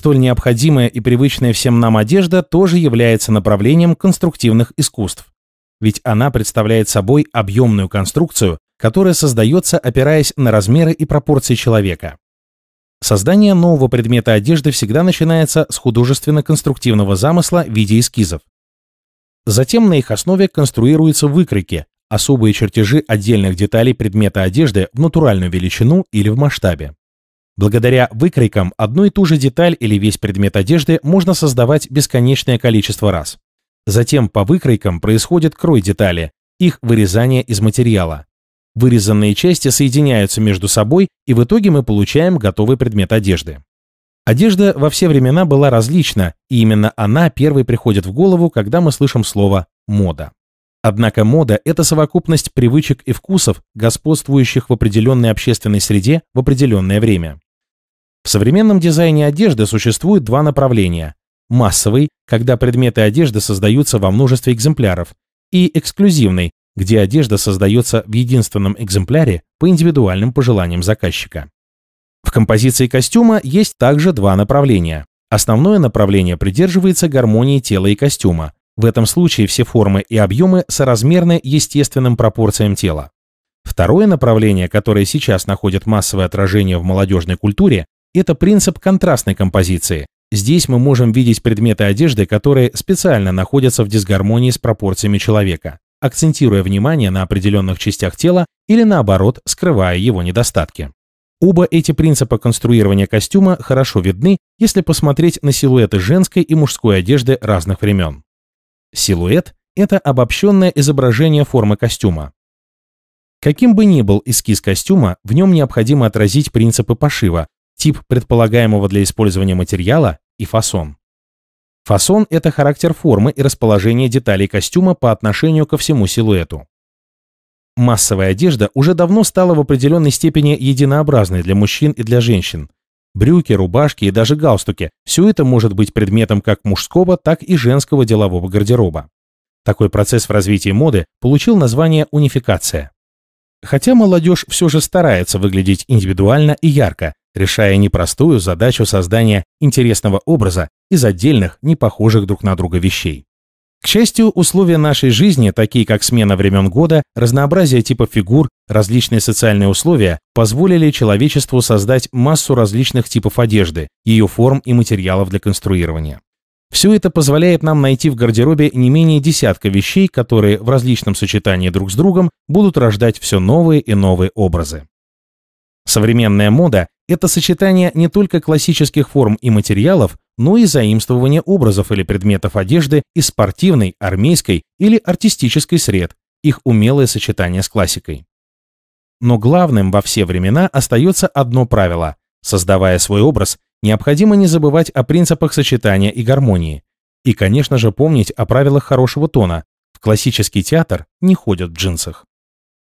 столь необходимая и привычная всем нам одежда тоже является направлением конструктивных искусств. Ведь она представляет собой объемную конструкцию, которая создается, опираясь на размеры и пропорции человека. Создание нового предмета одежды всегда начинается с художественно-конструктивного замысла в виде эскизов. Затем на их основе конструируются выкройки, особые чертежи отдельных деталей предмета одежды в натуральную величину или в масштабе. Благодаря выкройкам одну и ту же деталь или весь предмет одежды можно создавать бесконечное количество раз. Затем по выкройкам происходит крой детали, их вырезание из материала. Вырезанные части соединяются между собой, и в итоге мы получаем готовый предмет одежды. Одежда во все времена была различна, и именно она первой приходит в голову, когда мы слышим слово «мода». Однако мода – это совокупность привычек и вкусов, господствующих в определенной общественной среде в определенное время. В современном дизайне одежды существует два направления. Массовый, когда предметы одежды создаются во множестве экземпляров, и эксклюзивный, где одежда создается в единственном экземпляре по индивидуальным пожеланиям заказчика. В композиции костюма есть также два направления. Основное направление придерживается гармонии тела и костюма. В этом случае все формы и объемы соразмерны естественным пропорциям тела. Второе направление, которое сейчас находит массовое отражение в молодежной культуре, это принцип контрастной композиции. Здесь мы можем видеть предметы одежды, которые специально находятся в дисгармонии с пропорциями человека, акцентируя внимание на определенных частях тела или наоборот, скрывая его недостатки. Оба эти принципа конструирования костюма хорошо видны, если посмотреть на силуэты женской и мужской одежды разных времен. Силуэт – это обобщенное изображение формы костюма. Каким бы ни был эскиз костюма, в нем необходимо отразить принципы пошива, тип предполагаемого для использования материала и фасон. Фасон – это характер формы и расположение деталей костюма по отношению ко всему силуэту. Массовая одежда уже давно стала в определенной степени единообразной для мужчин и для женщин. Брюки, рубашки и даже галстуки – все это может быть предметом как мужского, так и женского делового гардероба. Такой процесс в развитии моды получил название унификация. Хотя молодежь все же старается выглядеть индивидуально и ярко, решая непростую задачу создания интересного образа из отдельных, не похожих друг на друга вещей. К счастью, условия нашей жизни, такие как смена времен года, разнообразие типа фигур, различные социальные условия, позволили человечеству создать массу различных типов одежды, ее форм и материалов для конструирования. Все это позволяет нам найти в гардеробе не менее десятка вещей, которые в различном сочетании друг с другом будут рождать все новые и новые образы. Современная мода – это сочетание не только классических форм и материалов, но и заимствование образов или предметов одежды из спортивной, армейской или артистической сред, их умелое сочетание с классикой. Но главным во все времена остается одно правило. Создавая свой образ, необходимо не забывать о принципах сочетания и гармонии. И, конечно же, помнить о правилах хорошего тона. В классический театр не ходят в джинсах.